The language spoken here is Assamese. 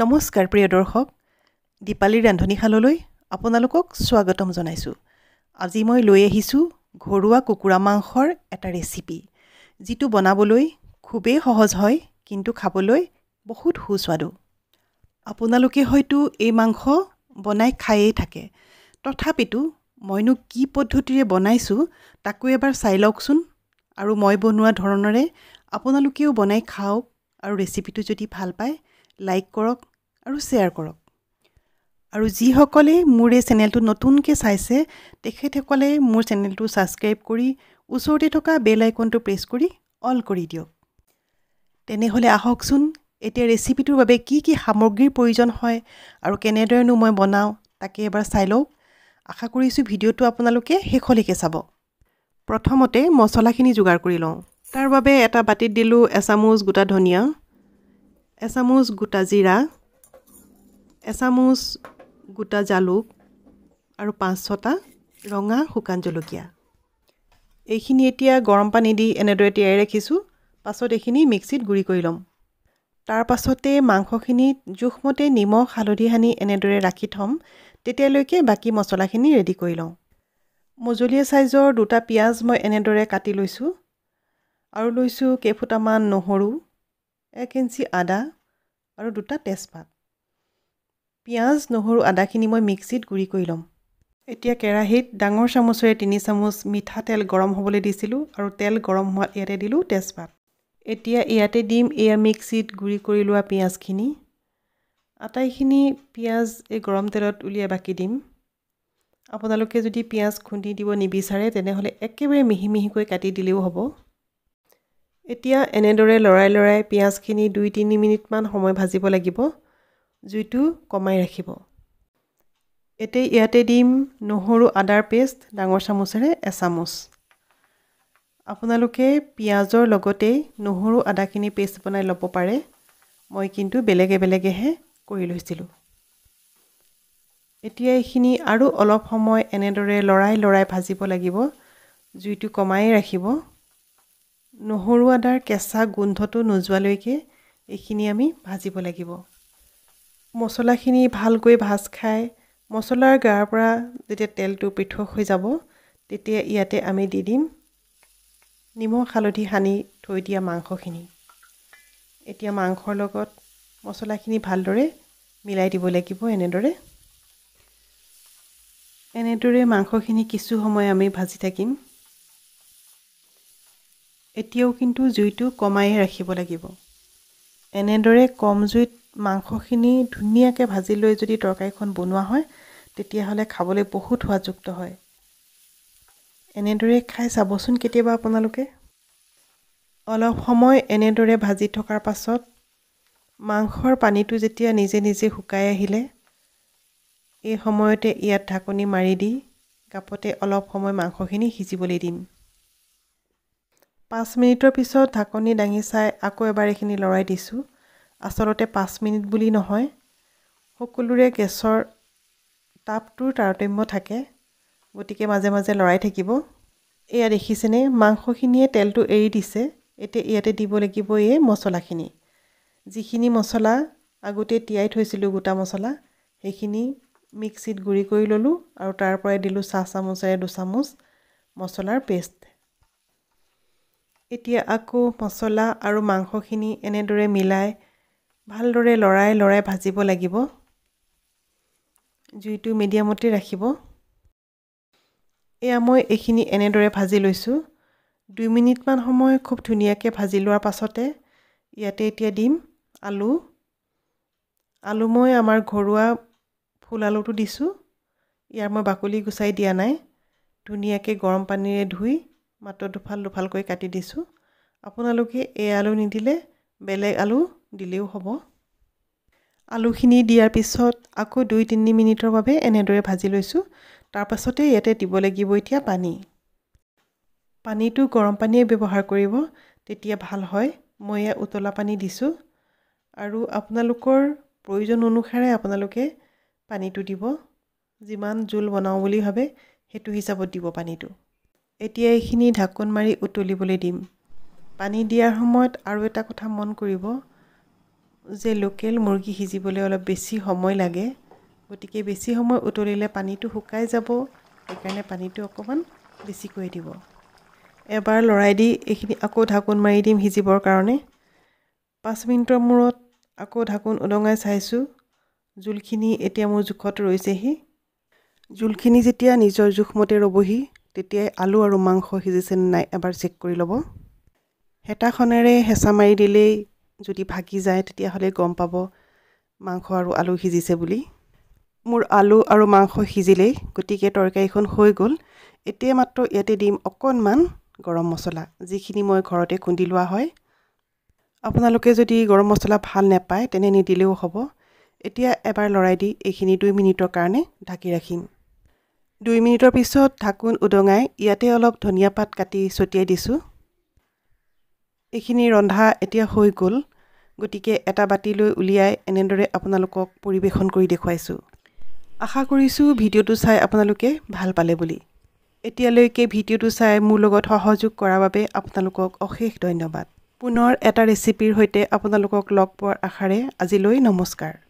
নমস্কাৰ প্ৰিয় দৰ্শক দীপালীৰ ৰান্ধনীশাললৈ আপোনালোকক স্বাগতম জনাইছোঁ আজি মই লৈ আহিছোঁ ঘৰুৱা কুকুৰা মাংসৰ এটা ৰেচিপি যিটো বনাবলৈ খুবেই সহজ হয় কিন্তু খাবলৈ বহুত সুস্বাদু আপোনালোকে হয়তো এই মাংস বনাই খায়েই থাকে তথাপিতো মইনো কি পদ্ধতিৰে বনাইছোঁ তাকো এবাৰ চাই লওকচোন আৰু মই বনোৱা ধৰণৰে আপোনালোকেও বনাই খাওক আৰু ৰেচিপিটো যদি ভাল পায় লাইক কৰক আৰু শ্বেয়াৰ কৰক আৰু যিসকলে মোৰ এই চেনেলটো নতুনকৈ চাইছে তেখেতসকলে মোৰ চেনেলটো ছাবস্ক্ৰাইব কৰি ওচৰতে থকা বেল আইকনটো প্ৰেছ কৰি অল কৰি দিয়ক তেনেহ'লে আহকচোন এতিয়া ৰেচিপিটোৰ বাবে কি কি সামগ্ৰীৰ প্ৰয়োজন হয় আৰু কেনেদৰেনো মই বনাওঁ তাকে এবাৰ চাই লওক আশা কৰিছোঁ ভিডিঅ'টো আপোনালোকে শেষলৈকে চাব প্ৰথমতে মচলাখিনি যোগাৰ কৰি লওঁ তাৰ বাবে এটা বাতিত দিলোঁ এচামুচ গোটা ধনিয়া এচামুচ গোটা জিৰা এচামুচ গোটা জালুক আৰু পাঁচ ছটা ৰঙা শুকান জলকীয়া এইখিনি এতিয়া গৰম পানী দি এনেদৰে তিয়াই ৰাখিছোঁ পাছত এইখিনি মিক্সিত গুড়ি কৰি ল'ম তাৰ পাছতে মাংসখিনিত জোখমতে নিমখ হালধি সানি এনেদৰে ৰাখি থ'ম তেতিয়ালৈকে বাকী মছলাখিনি ৰেডি কৰি লওঁ মজলীয়া ছাইজৰ দুটা পিঁয়াজ মই এনেদৰে কাটি লৈছোঁ আৰু লৈছোঁ কেইফুটামান নহৰু এক ইঞ্চি আদা আৰু দুটা তেজপাত পিঁয়াজ নহৰু আদাখিনি মই মিক্সিত গুড়ি কৰি ল'ম এতিয়া কেৰাহীত ডাঙৰ চামুচেৰে তিনি চামুচ মিঠাতেল গৰম হ'বলৈ দিছিলোঁ আৰু তেল গৰম হোৱাত ইয়াতে দিলোঁ তেজপাত এতিয়া ইয়াতে দিম এয়া মিক্সিত গুড়ি কৰি লোৱা পিঁয়াজখিনি আটাইখিনি পিঁয়াজ এই গৰম তেলত উলিয়াই বাকি দিম আপোনালোকে যদি পিঁয়াজ খুন্দি দিব নিবিচাৰে তেনেহ'লে একেবাৰে মিহি মিহিকৈ কাটি দিলেও হ'ব এতিয়া এনেদৰে লৰাই লৰাই পিঁয়াজখিনি দুই তিনি মিনিটমান সময় ভাজিব লাগিব জুইটো কমাই ৰাখিব এতে ইয়াতে দিম নহৰু আদাৰ পেষ্ট ডাঙৰ চামুচেৰে এচামুচ আপোনালোকে পিঁয়াজৰ লগতেই নহৰু আদাখিনি পেষ্ট বনাই ল'ব পাৰে মই কিন্তু বেলেগে বেলেগেহে কৰি লৈছিলোঁ এতিয়া এইখিনি আৰু অলপ সময় এনেদৰে লৰাই লৰাই ভাজিব লাগিব জুইটো কমাই ৰাখিব নহৰু আদাৰ কেঁচা গোন্ধটো নোযোৱালৈকে এইখিনি আমি ভাজিব লাগিব মছলাখিনি ভালকৈ ভাজ খাই মছলাৰ গাৰ পৰা যেতিয়া তেলটো পৃথক হৈ যাব তেতিয়া ইয়াতে আমি দি দিম নিমখ হালধি সানি থৈ দিয়া মাংসখিনি এতিয়া মাংসৰ লগত মছলাখিনি ভালদৰে মিলাই দিব লাগিব এনেদৰে এনেদৰে মাংসখিনি কিছু সময় আমি ভাজি থাকিম এতিয়াও কিন্তু জুইটো কমাই ৰাখিব লাগিব এনেদৰে কম জুইত মাংসখিনি ধুনীয়াকৈ ভাজি লৈ যদি তৰকাৰীখন বনোৱা হয় তেতিয়াহ'লে খাবলৈ বহুত সোৱাদযুক্ত হয় এনেদৰে খাই চাবচোন কেতিয়াবা আপোনালোকে অলপ সময় এনেদৰে ভাজি থকাৰ পাছত মাংসৰ পানীটো যেতিয়া নিজে নিজে শুকাই আহিলে এই সময়তে ইয়াত ঢাকনি মাৰি দি কাপতে অলপ সময় মাংসখিনি সিজিবলৈ দিম পাঁচ মিনিটৰ পিছত ঢাকনি দাঙি চাই আকৌ এবাৰ এইখিনি লৰাই দিছোঁ আচলতে পাঁচ মিনিট বুলি নহয় সকলোৰে গেছৰ তাপটোৰ তাৰতম্য থাকে গতিকে মাজে মাজে লৰাই থাকিব এয়া দেখিছেনে মাংসখিনিয়ে তেলটো এৰি দিছে এতিয়া ইয়াতে দিব লাগিব এই মছলাখিনি যিখিনি মছলা আগতে তিয়াই থৈছিলোঁ গোটা মছলা সেইখিনি মিক্সিত গুড়ি কৰি ল'লোঁ আৰু তাৰ পৰাই দিলোঁ চাহ চামুচেৰে দুচামুচ মছলাৰ পেষ্ট এতিয়া আকৌ মচলা আৰু মাংসখিনি এনেদৰে মিলাই ভালদৰে লৰাই লৰাই ভাজিব লাগিব জুইটো মিডিয়ামতে ৰাখিব এয়া মই এইখিনি এনেদৰে ভাজি লৈছোঁ দুই মিনিটমান সময় খুব ধুনীয়াকৈ ভাজি লোৱাৰ পাছতে ইয়াতে এতিয়া দিম আলু আলু মই আমাৰ ঘৰুৱা ফুল আলুটো দিছোঁ ইয়াৰ মই বাকলি গুচাই দিয়া নাই ধুনীয়াকৈ গৰম পানীৰে ধুই মাত্ৰ দুফাল দুফালকৈ কাটি দিছোঁ আপোনালোকে এই আলু নিদিলে বেলেগ আলু দিলেও হ'ব আলুখিনি দিয়াৰ পিছত আকৌ দুই তিনি মিনিটৰ বাবে এনেদৰে ভাজি লৈছোঁ তাৰপাছতে ইয়াতে দিব লাগিব এতিয়া পানী পানীটো গৰম পানীয়ে ব্যৱহাৰ কৰিব তেতিয়া ভাল হয় মই ইয়াত উতলা পানী দিছোঁ আৰু আপোনালোকৰ প্ৰয়োজন অনুসাৰে আপোনালোকে পানীটো দিব যিমান জোল বনাওঁ বুলি ভাবে সেইটো হিচাপত দিব পানীটো এতিয়া এইখিনি ঢাকোন মাৰি উতলিবলৈ দিম পানী দিয়াৰ সময়ত আৰু এটা কথা মন কৰিব যে লোকেল মুৰ্গী সিজিবলৈ অলপ বেছি সময় লাগে গতিকে বেছি সময় উতলিলে পানীটো শুকাই যাব সেইকাৰণে পানীটো অকণমান বেছিকৈ দিব এবাৰ লৰাই দি এইখিনি আকৌ ঢাকোন মাৰি দিম সিজিবৰ কাৰণে পাঁচ মিনিটৰ মূৰত আকৌ ঢাকোন উদঙাই চাইছোঁ জোলখিনি এতিয়া মোৰ জোখত ৰৈছেহি জোলখিনি যেতিয়া নিজৰ জোখমতে ৰ'বহি তেতিয়াই আলু আৰু মাংস সিজিছে নে নাই এবাৰ চেক কৰি ল'ব হেতাখনেৰে হেঁচা মাৰি দিলেই যদি ভাগি যায় তেতিয়াহ'লে গম পাব মাংস আৰু আলু সিজিছে বুলি মোৰ আলু আৰু মাংস সিজিলেই গতিকে তৰকাৰীখন হৈ গ'ল এতিয়া মাত্ৰ ইয়াতে দিম অকণমান গৰম মছলা যিখিনি মই ঘৰতে খুন্দি লোৱা হয় আপোনালোকে যদি গৰম মছলা ভাল নাপায় তেনে নিদিলেও হ'ব এতিয়া এবাৰ লৰাই দি এইখিনি দুই মিনিটৰ কাৰণে ঢাকি ৰাখিম দুই মিনিটৰ পিছত ঢাকোন উদঙাই ইয়াতে অলপ ধনিয়া পাত কাটি ছটিয়াই দিছোঁ এইখিনি ৰন্ধা এতিয়া হৈ গ'ল গতিকে এটা বাতিলৈ উলিয়াই এনেদৰে আপোনালোকক পৰিৱেশন কৰি দেখুৱাইছোঁ আশা কৰিছোঁ ভিডিঅ'টো চাই আপোনালোকে ভাল পালে বুলি এতিয়ালৈকে ভিডিঅ'টো চাই মোৰ লগত সহযোগ কৰাৰ বাবে আপোনালোকক অশেষ ধন্যবাদ পুনৰ এটা ৰেচিপিৰ সৈতে আপোনালোকক লগ পোৱাৰ আশাৰে আজিলৈ নমস্কাৰ